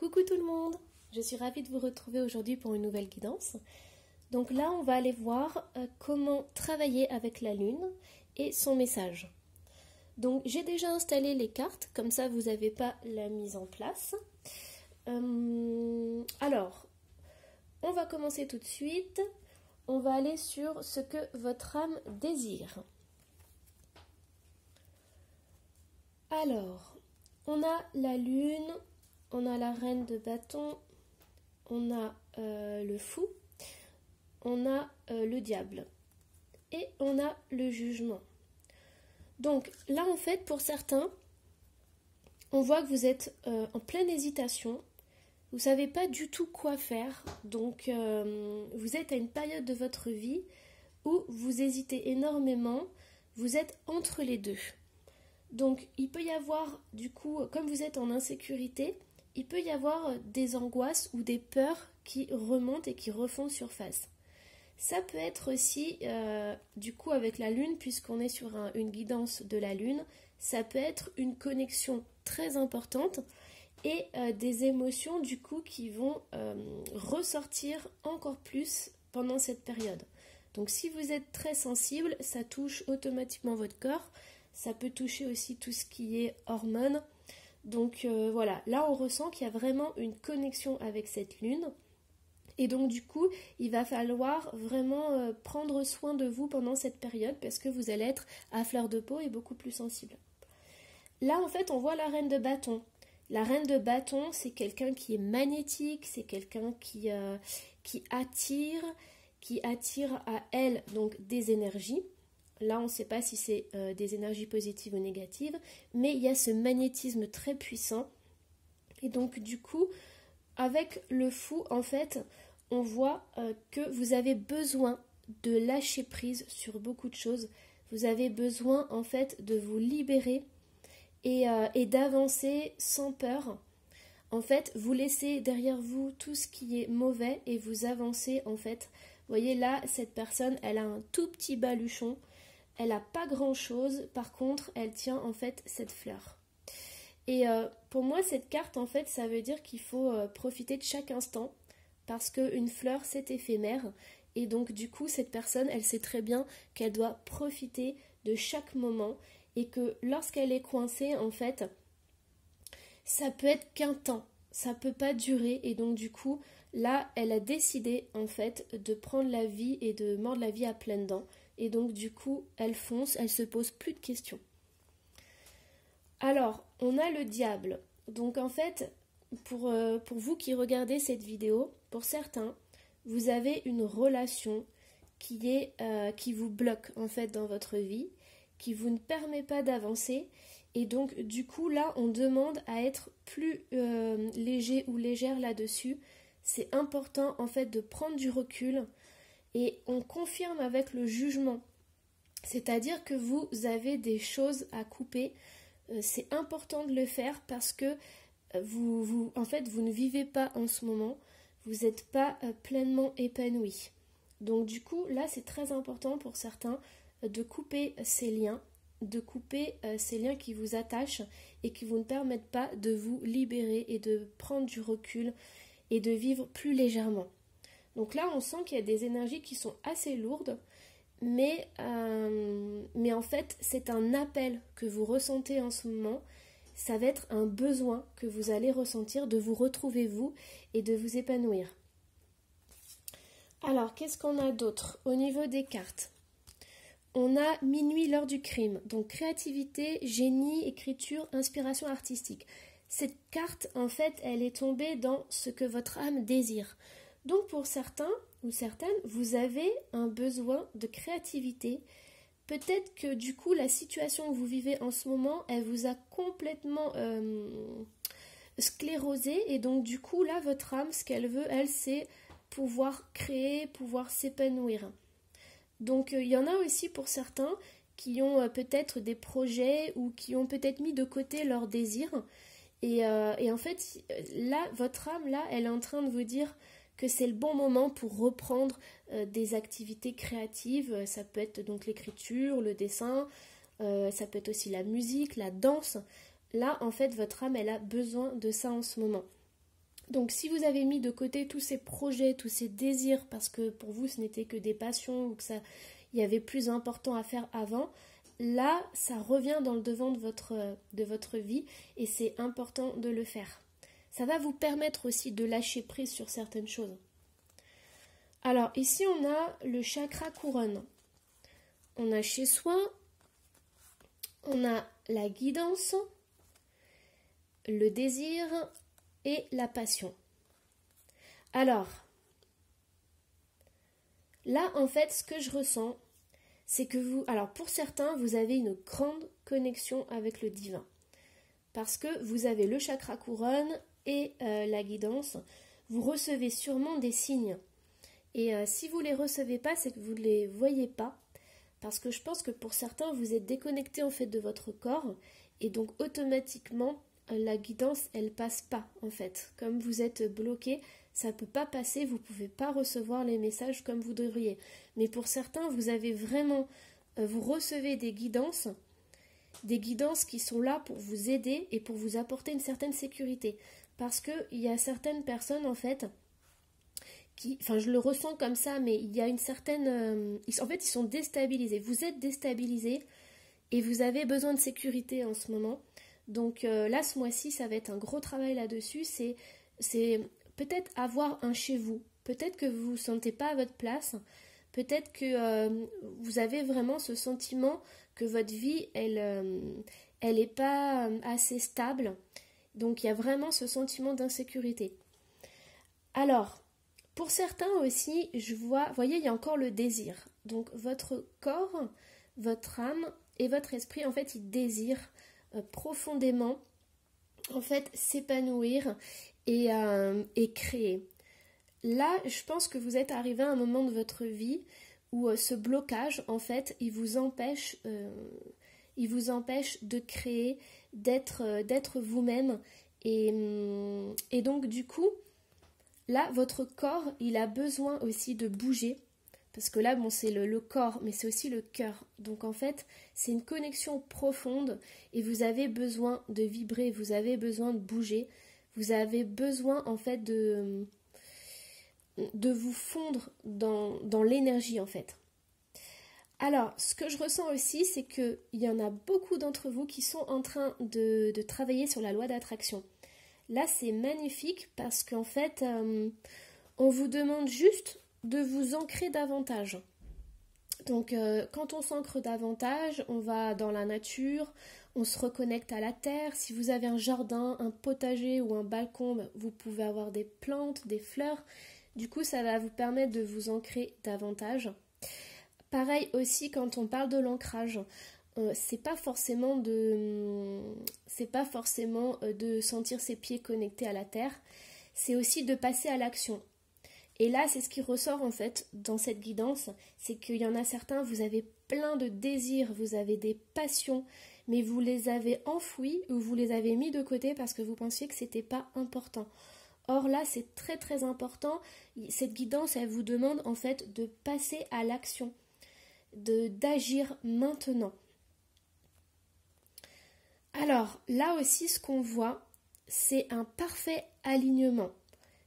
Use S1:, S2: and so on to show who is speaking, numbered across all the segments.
S1: Coucou tout le monde, je suis ravie de vous retrouver aujourd'hui pour une nouvelle guidance. Donc là, on va aller voir euh, comment travailler avec la lune et son message. Donc j'ai déjà installé les cartes, comme ça vous n'avez pas la mise en place. Euh, alors, on va commencer tout de suite. On va aller sur ce que votre âme désire. Alors, on a la lune, on a la reine de bâton, on a euh, le fou, on a euh, le diable et on a le jugement. Donc là, en fait, pour certains, on voit que vous êtes euh, en pleine hésitation, vous ne savez pas du tout quoi faire, donc vous êtes à une période de votre vie où vous hésitez énormément, vous êtes entre les deux. Donc il peut y avoir, du coup, comme vous êtes en insécurité, il peut y avoir des angoisses ou des peurs qui remontent et qui refont surface. Ça peut être aussi, euh, du coup, avec la Lune, puisqu'on est sur une guidance de la Lune, ça peut être une connexion très importante et euh, des émotions, du coup, qui vont euh, ressortir encore plus pendant cette période. Donc si vous êtes très sensible, ça touche automatiquement votre corps. Ça peut toucher aussi tout ce qui est hormones, donc euh, voilà, là on ressent qu'il y a vraiment une connexion avec cette lune. Et donc du coup, il va falloir vraiment euh, prendre soin de vous pendant cette période parce que vous allez être à fleur de peau et beaucoup plus sensible. Là en fait, on voit la reine de bâton. La reine de bâton, c'est quelqu'un qui est magnétique, c'est quelqu'un qui, euh, qui attire, qui attire à elle donc des énergies. Là, on ne sait pas si c'est euh, des énergies positives ou négatives, mais il y a ce magnétisme très puissant. Et donc, du coup, avec le fou, en fait, on voit euh, que vous avez besoin de lâcher prise sur beaucoup de choses. Vous avez besoin, en fait, de vous libérer et, euh, et d'avancer sans peur. En fait, vous laissez derrière vous tout ce qui est mauvais et vous avancez, en fait. Vous voyez là, cette personne, elle a un tout petit baluchon elle n'a pas grand chose, par contre, elle tient en fait cette fleur. Et euh, pour moi, cette carte, en fait, ça veut dire qu'il faut euh, profiter de chaque instant parce qu'une fleur, c'est éphémère. Et donc, du coup, cette personne, elle sait très bien qu'elle doit profiter de chaque moment et que lorsqu'elle est coincée, en fait, ça peut être qu'un temps, ça peut pas durer. Et donc, du coup, là, elle a décidé, en fait, de prendre la vie et de mordre la vie à pleines dents. Et donc du coup, elle fonce, elle se pose plus de questions. Alors, on a le diable. Donc en fait, pour, euh, vous qui regardez cette vidéo, pour certains, vous avez une relation qui, est, euh, qui vous bloque en fait dans votre vie, qui vous ne permet pas d'avancer. Et donc du coup là, on demande à être plus euh, léger ou légère là-dessus. C'est important en fait de prendre du recul et on confirme avec le jugement. C'est-à-dire que vous avez des choses à couper. Euh, c'est important de le faire parce que euh, vous, en fait, vous ne vivez pas en ce moment. Vous n'êtes pas euh, pleinement épanoui. Donc du coup, là, c'est très important pour certains de couper ces liens, de couper ces liens qui vous attachent et qui vous ne permettent pas de vous libérer et de prendre du recul et de vivre plus légèrement. Donc là, on sent qu'il y a des énergies qui sont assez lourdes, euh, mais, en fait, c'est un appel que vous ressentez en ce moment. Ça va être un besoin que vous allez ressentir de vous retrouver vous et de vous épanouir. Alors, qu'est-ce qu'on a d'autre au niveau des cartes On a minuit, l'heure du crime. Donc, créativité, génie, écriture, inspiration artistique. Cette carte, en fait, elle est tombée dans ce que votre âme désire. Donc pour certains ou certaines, vous avez un besoin de créativité. Peut-être que du coup la situation que vous vivez en ce moment, elle vous a complètement euh, sclérosé et donc du coup là votre âme, ce qu'elle veut, elle, c'est pouvoir créer, pouvoir s'épanouir. Donc euh, il y en a aussi pour certains qui ont euh, peut-être des projets ou qui ont peut-être mis de côté leurs désirs. et en fait, là, votre âme, là, elle est en train de vous dire, que c'est le bon moment pour reprendre euh, des activités créatives. Euh, ça peut être donc l'écriture, le dessin, euh, ça peut être aussi la musique, la danse. Là, en fait, votre âme, elle a besoin de ça en ce moment. Donc si vous avez mis de côté tous ces projets, tous ces désirs, parce que pour vous ce n'était que des passions ou que ça il y avait plus important à faire avant, là ça revient dans le devant de votre, de votre vie et c'est important de le faire ça va vous permettre aussi de lâcher prise sur certaines choses. Alors ici on a le chakra couronne. On a chez soi, on a la guidance, le désir et la passion. Alors, là en fait ce que je ressens, c'est que vous, alors pour certains, vous avez une grande connexion avec le divin. Parce que vous avez le chakra couronne et euh, la guidance, vous recevez sûrement des signes. Et euh, si vous ne les recevez pas, c'est que vous ne les voyez pas. Parce que je pense que pour certains, vous êtes déconnecté en fait de votre corps. Et donc automatiquement, euh, la guidance, elle passe pas en fait. Comme vous êtes bloqué, ça ne peut pas passer, vous pouvez pas recevoir les messages comme vous devriez. Mais pour certains, vous avez vraiment, vous recevez des guidances, des guidances qui sont là pour vous aider et pour vous apporter une certaine sécurité parce qu'il y a certaines personnes en fait qui, enfin je le ressens comme ça, mais il y a une certaine, euh, en fait ils sont déstabilisés. Vous êtes déstabilisés et vous avez besoin de sécurité en ce moment. Donc euh, là, ce mois-ci, ça va être un gros travail là-dessus. C'est, peut-être avoir un chez vous. Peut-être que vous ne vous sentez pas à votre place. Peut-être que euh, vous avez vraiment ce sentiment que votre vie, elle, elle n'est pas assez stable donc il y a vraiment ce sentiment d'insécurité. Alors, pour certains aussi, je vois, voyez, il y a encore le désir. Donc votre corps, votre âme et votre esprit, en fait, ils désirent euh, profondément, en fait, s'épanouir euh, et, créer. Là, je pense que vous êtes arrivé à un moment de votre vie où euh, ce blocage, en fait, il vous empêche, il vous empêche de créer, d'être, euh, d'être vous-même. Et, hum, et donc du coup, là, votre corps, il a besoin aussi de bouger. Parce que là, bon, c'est le, corps, mais c'est aussi le cœur. Donc en fait, c'est une connexion profonde et vous avez besoin de vibrer, vous avez besoin de bouger, vous avez besoin en fait de, de vous fondre dans, dans l'énergie en fait. Alors, ce que je ressens aussi, c'est qu'il y en a beaucoup d'entre vous qui sont en train de, travailler sur la loi d'attraction. Là, c'est magnifique parce qu'en fait, euh, on vous demande juste de vous ancrer davantage. Donc, euh, quand on s'ancre davantage, on va dans la nature, on se reconnecte à la terre. Si vous avez un jardin, un potager ou un balcon, bah, vous pouvez avoir des plantes, des fleurs. Du coup, ça va vous permettre de vous ancrer davantage. Pareil aussi quand on parle de l'ancrage. Euh, c'est pas forcément de c'est pas forcément euh, de sentir ses pieds connectés à la terre, c'est aussi de passer à l'action. Et là, c'est ce qui ressort en fait dans cette guidance, c'est qu'il y en a certains, vous avez plein de désirs, vous avez des passions, mais vous les avez enfouis ou vous les avez mis de côté parce que vous pensiez que c'était pas important. Or là, c'est très très important. Cette guidance, elle vous demande en fait de passer à l'action d'agir maintenant. Alors là aussi, ce qu'on voit, c'est un parfait alignement.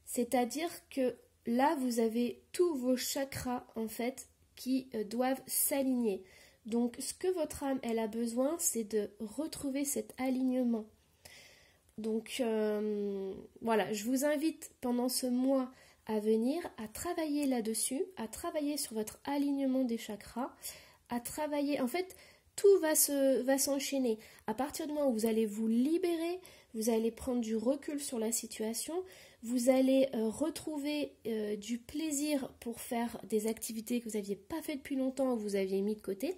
S1: C'est-à-dire que là, vous avez tous vos chakras en fait qui euh, doivent s'aligner. Donc ce que votre âme, elle a besoin, c'est de retrouver cet alignement. Donc euh, voilà, je vous invite pendant ce mois à venir, à travailler là-dessus, à travailler sur votre alignement des chakras, à travailler. En fait, tout va se va s'enchaîner. À partir du moment où vous allez vous libérer, vous allez prendre du recul sur la situation, vous allez euh, retrouver euh, du plaisir pour faire des activités que vous n'aviez pas fait depuis longtemps, que vous aviez mis de côté,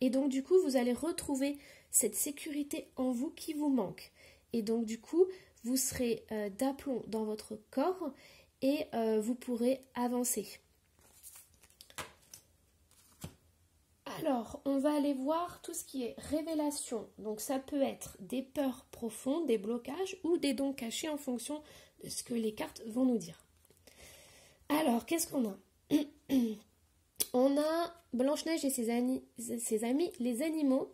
S1: et donc du coup vous allez retrouver cette sécurité en vous qui vous manque. Et donc du coup vous serez euh, d'aplomb dans votre corps et euh, vous pourrez avancer. Alors, on va aller voir tout ce qui est révélation. Donc, ça peut être des peurs profondes, des blocages ou des dons cachés en fonction de ce que les cartes vont nous dire. Alors, qu'est-ce qu'on a On a Blanche-Neige et ses, amis, ses amis, les animaux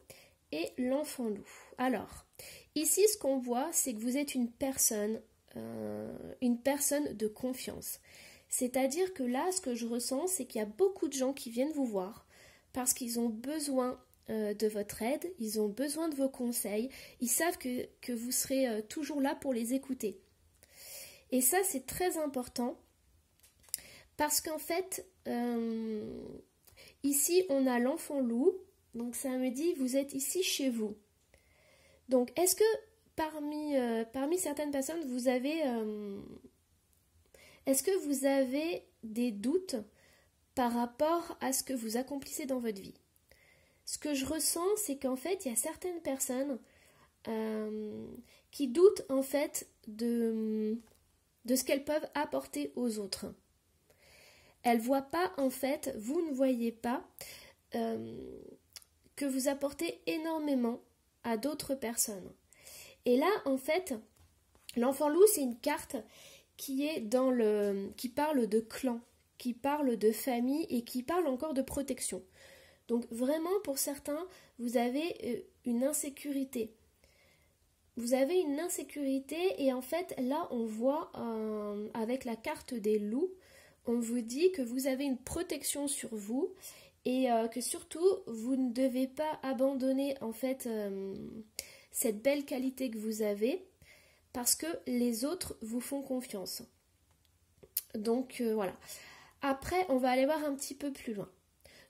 S1: et l'enfant loup. Alors, ici, ce qu'on voit, c'est que vous êtes une personne euh, une personne de confiance. C'est-à-dire que là, ce que je ressens, c'est qu'il y a beaucoup de gens qui viennent vous voir parce qu'ils ont besoin euh, de votre aide, ils ont besoin de vos conseils, ils savent que, vous serez euh, toujours là pour les écouter. Et ça, c'est très important parce qu'en fait, ici, on a l'enfant loup, donc ça me dit, vous êtes ici chez vous. Donc, est-ce que euh, parmi, certaines personnes, vous avez... Euh, est-ce que vous avez des doutes par rapport à ce que vous accomplissez dans votre vie Ce que je ressens, c'est qu'en fait, il y a certaines personnes euh, qui doutent en fait de, de ce qu'elles peuvent apporter aux autres. Elles ne voient pas en fait, vous ne voyez pas que vous apportez énormément à d'autres personnes. Et là, en fait, l'enfant loup, c'est une carte qui est dans le qui parle de clan, qui parle de famille et qui parle encore de protection. Donc vraiment pour certains, vous avez euh, une insécurité. Vous avez une insécurité et en fait là on voit euh, avec la carte des loups, on vous dit que vous avez une protection sur vous et euh, que surtout vous ne devez pas abandonner en fait cette belle qualité que vous avez parce que les autres vous font confiance. Donc euh, voilà. Après, on va aller voir un petit peu plus loin.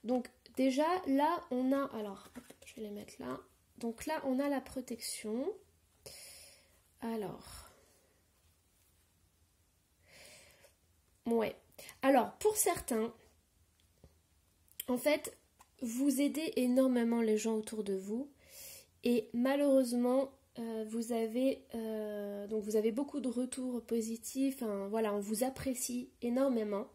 S1: Donc déjà là, on a... Alors, je vais les mettre là. Donc là, on a la protection. Alors... Ouais. Alors, pour certains, en fait, vous aidez énormément les gens autour de vous et malheureusement, euh, vous avez euh, donc vous avez beaucoup de retours positifs. Hein, voilà, on vous apprécie énormément.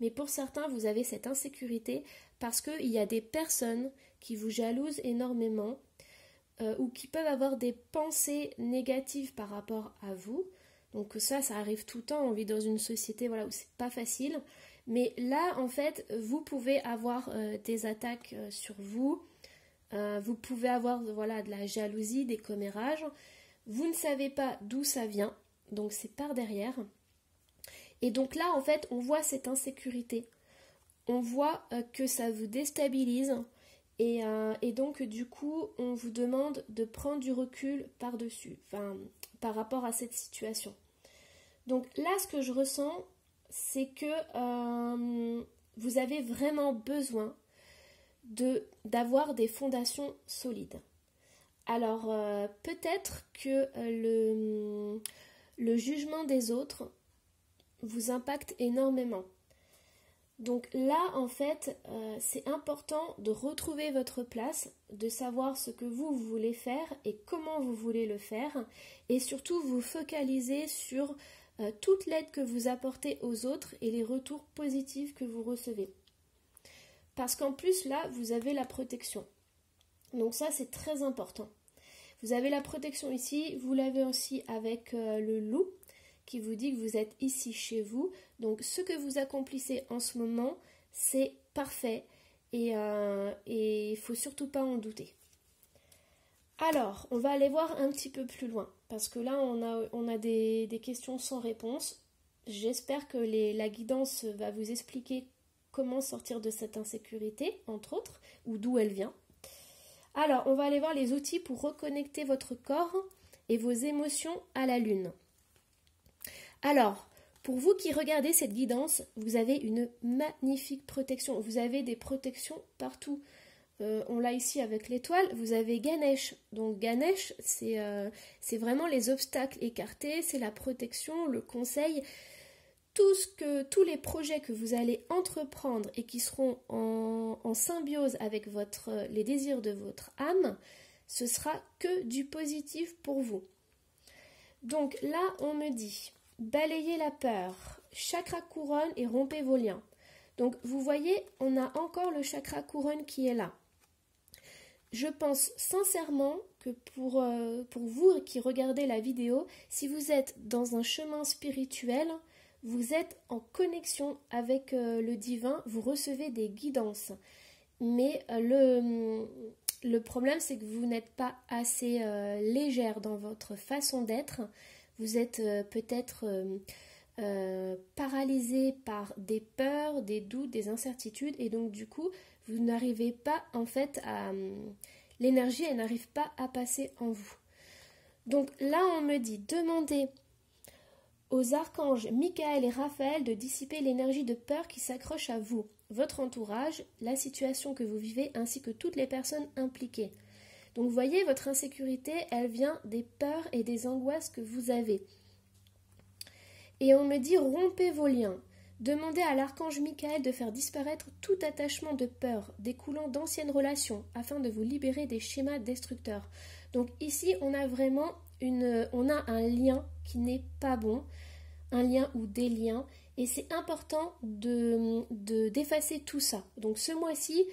S1: Mais pour certains, vous avez cette insécurité parce qu'il y a des personnes qui vous jalousent énormément euh, ou qui peuvent avoir des pensées négatives par rapport à vous. Donc ça, ça arrive tout le temps. On vit dans une société voilà, où c'est pas facile. Mais là, en fait, vous pouvez avoir des attaques sur vous, euh, vous pouvez avoir voilà, de la jalousie, des commérages. Vous ne savez pas d'où ça vient, donc c'est par derrière. Et donc là, en fait, on voit cette insécurité. On voit euh, que ça vous déstabilise. Et, euh, et, donc, du coup, on vous demande de prendre du recul par-dessus, enfin, par rapport à cette situation. Donc là, ce que je ressens, c'est que vous avez vraiment besoin d'avoir des fondations solides. Alors euh, peut-être que euh, le, le jugement des autres vous impacte énormément. Donc là, en fait, euh, c'est important de retrouver votre place, de savoir ce que vous voulez faire et comment vous voulez le faire, et surtout vous focaliser sur toute l'aide que vous apportez aux autres et les retours positifs que vous recevez. Parce qu'en plus, là, vous avez la protection. Donc ça, c'est très important. Vous avez la protection ici, vous l'avez aussi avec euh, le loup qui vous dit que vous êtes ici chez vous. Donc ce que vous accomplissez en ce moment, c'est parfait et euh, il ne faut surtout pas en douter. Alors, on va aller voir un petit peu plus loin parce que là, on a, des, questions sans réponse. J'espère que la guidance va vous expliquer comment sortir de cette insécurité, entre autres, ou d'où elle vient. Alors, on va aller voir les outils pour reconnecter votre corps et vos émotions à la Lune. Alors, pour vous qui regardez cette guidance, vous avez une magnifique protection. Vous avez des protections partout. Euh, on l'a ici avec l'étoile. Vous avez Ganesh. Donc Ganesh, c'est euh, vraiment les obstacles écartés, c'est la protection, le conseil tout ce que, tous les projets que vous allez entreprendre et qui seront en, symbiose avec votre, les désirs de votre âme, ce sera que du positif pour vous. Donc là, on me dit, balayez la peur, chakra couronne et rompez vos liens. Donc vous voyez, on a encore le chakra couronne qui est là. Je pense sincèrement que pour, euh, pour vous qui regardez la vidéo, si vous êtes dans un chemin spirituel, vous êtes en connexion avec euh, le divin, vous recevez des guidances. Mais euh, le, le problème, c'est que vous n'êtes pas assez euh, légère dans votre façon d'être. Vous êtes peut-être paralysé par des peurs, des doutes, des incertitudes. Et donc, du coup, vous n'arrivez pas, en fait, à... L'énergie, elle n'arrive pas à passer en vous. Donc là, on me dit, demandez aux archanges Michael et Raphaël de dissiper l'énergie de peur qui s'accroche à vous, votre entourage, la situation que vous vivez ainsi que toutes les personnes impliquées. Donc voyez, votre insécurité, elle vient des peurs et des angoisses que vous avez. Et on me dit rompez vos liens. Demandez à l'archange Michael de faire disparaître tout attachement de peur découlant d'anciennes relations afin de vous libérer des schémas destructeurs. Donc ici, on a vraiment on a un lien qui n'est pas bon, un lien ou des liens, et c'est important de d'effacer tout ça. Donc ce mois-ci,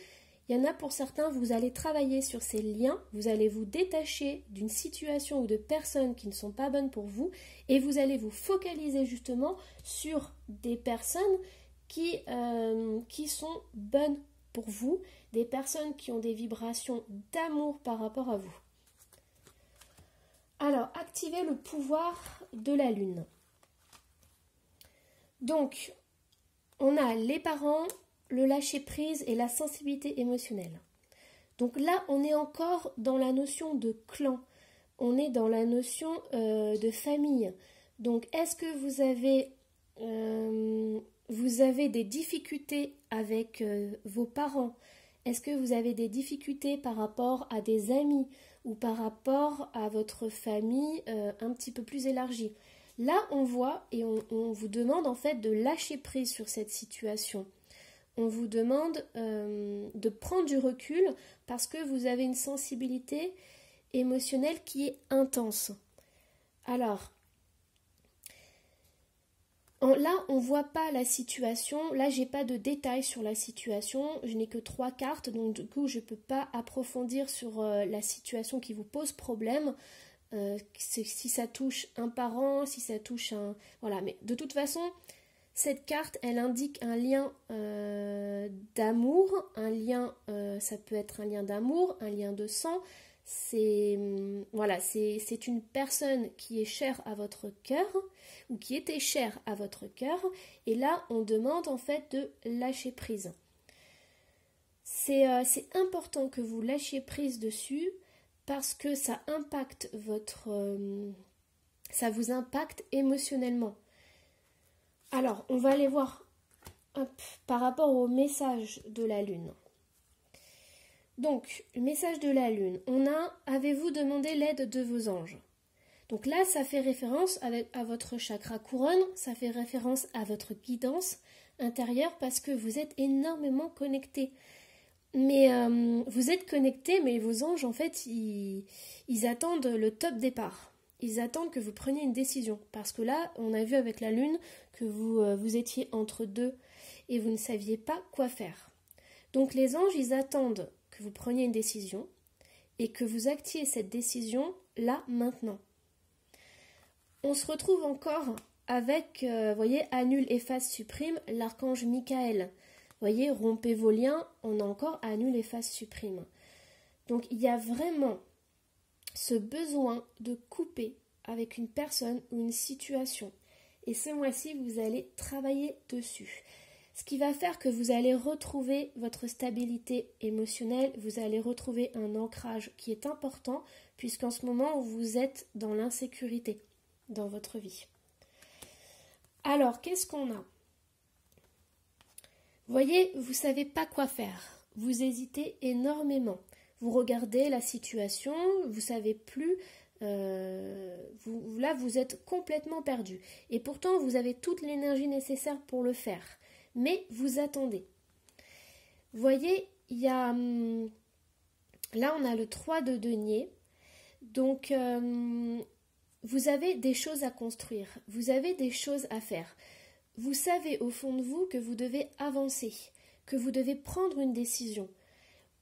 S1: il y en a pour certains, vous allez travailler sur ces liens, vous allez vous détacher d'une situation ou de personnes qui ne sont pas bonnes pour vous, et vous allez vous focaliser justement sur des personnes qui, euh, qui sont bonnes pour vous, des personnes qui ont des vibrations d'amour par rapport à vous. Alors, activer le pouvoir de la lune. Donc, on a les parents, le lâcher-prise et la sensibilité émotionnelle. Donc là, on est encore dans la notion de clan, on est dans la notion euh, de famille. Donc, est-ce que vous avez, euh, vous avez, des difficultés avec euh, vos parents Est-ce que vous avez des difficultés par rapport à des amis ou par rapport à votre famille euh, un petit peu plus élargie. Là, on voit et on, vous demande en fait de lâcher prise sur cette situation. On vous demande euh, de prendre du recul parce que vous avez une sensibilité émotionnelle qui est intense. Alors, Là, on ne voit pas la situation. Là, j'ai pas de détails sur la situation. Je n'ai que trois cartes, donc du coup, je ne peux pas approfondir sur euh, la situation qui vous pose problème. Euh, si ça touche un parent, si ça touche un. Voilà, mais de toute façon, cette carte, elle indique un lien euh, d'amour, un lien, ça peut être un lien d'amour, un lien de sang, c'est voilà, c'est une personne qui est chère à votre cœur ou qui était chère à votre cœur et là on demande en fait de lâcher prise. C'est euh, important que vous lâchiez prise dessus parce que ça impacte votre euh, ça vous impacte émotionnellement. Alors, on va aller voir par rapport au message de la lune. Donc, le message de la Lune. On a Avez-vous demandé l'aide de vos anges Donc là, ça fait référence à votre chakra couronne, ça fait référence à votre guidance intérieure parce que vous êtes énormément connecté. Mais euh, vous êtes connecté, mais vos anges, en fait, ils, attendent le top départ. Ils attendent que vous preniez une décision. Parce que là, on a vu avec la Lune que vous, euh, vous étiez entre deux et vous ne saviez pas quoi faire. Donc les anges, ils attendent que vous preniez une décision et que vous actiez cette décision là, maintenant. On se retrouve encore avec, vous euh, voyez, annule, efface, supprime, l'archange Michael. Voyez, rompez vos liens, on a encore annule, efface, supprime. Donc il y a vraiment ce besoin de couper avec une personne ou une situation. Et ce mois-ci, vous allez travailler dessus ce qui va faire que vous allez retrouver votre stabilité émotionnelle, vous allez retrouver un ancrage qui est important, puisqu'en ce moment, vous êtes dans l'insécurité dans votre vie. Alors, qu'est-ce qu'on a Voyez, vous savez pas quoi faire. Vous hésitez énormément. Vous regardez la situation, vous savez plus euh, là, vous êtes complètement perdu. Et pourtant, vous avez toute l'énergie nécessaire pour le faire mais vous attendez. Vous voyez, il y a hum, là on a le 3 de denier. Donc hum, vous avez des choses à construire, vous avez des choses à faire. Vous savez au fond de vous que vous devez avancer, que vous devez prendre une décision,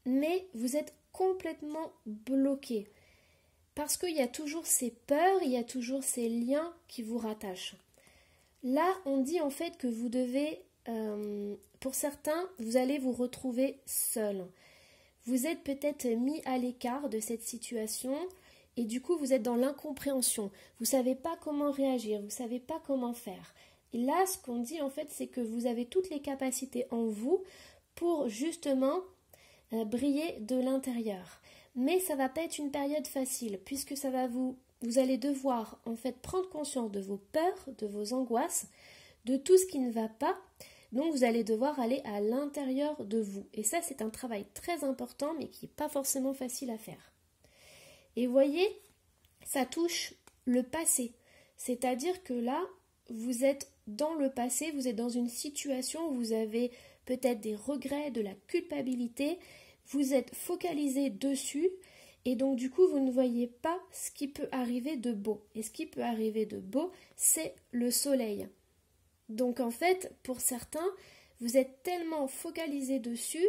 S1: mais vous êtes complètement bloqué parce qu'il y a toujours ces peurs, il y a toujours ces liens qui vous rattachent. Là, on dit en fait que vous devez euh, pour certains, vous allez vous retrouver seul. Vous êtes peut-être mis à l'écart de cette situation et du coup vous êtes dans l'incompréhension. Vous ne savez pas comment réagir, vous ne savez pas comment faire. Et là, ce qu'on dit en fait, c'est que vous avez toutes les capacités en vous pour justement euh, briller de l'intérieur. Mais ça va pas être une période facile puisque ça va vous vous allez devoir en fait prendre conscience de vos peurs, de vos angoisses, de tout ce qui ne va pas donc vous allez devoir aller à l'intérieur de vous. Et ça, c'est un travail très important, mais qui n'est pas forcément facile à faire. Et voyez, ça touche le passé. C'est-à-dire que là, vous êtes dans le passé, vous êtes dans une situation où vous avez peut-être des regrets, de la culpabilité, vous êtes focalisé dessus et donc du coup vous ne voyez pas ce qui peut arriver de beau. Et ce qui peut arriver de beau, c'est le soleil. Donc en fait, pour certains, vous êtes tellement focalisé dessus,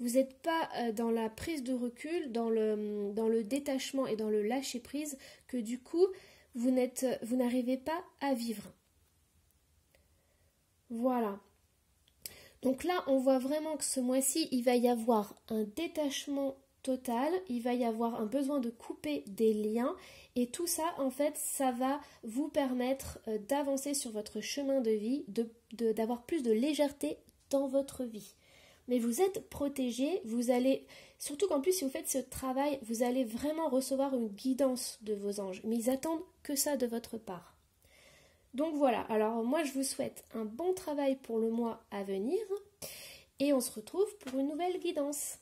S1: vous n'êtes pas euh, dans la prise de recul, dans le, dans le détachement et dans le lâcher-prise, que du coup, vous n'arrivez pas à vivre. Voilà. Donc là, on voit vraiment que ce mois-ci, il va y avoir un détachement total, il va y avoir un besoin de couper des liens et tout ça en fait ça va vous permettre euh, d'avancer sur votre chemin de vie, d'avoir de, d'avoir plus de légèreté dans votre vie. Mais vous êtes protégé, vous allez, surtout qu'en plus si vous faites ce travail, vous allez vraiment recevoir une guidance de vos anges, mais ils attendent que ça de votre part. Donc voilà, alors moi je vous souhaite un bon travail pour le mois à venir et on se retrouve pour une nouvelle guidance.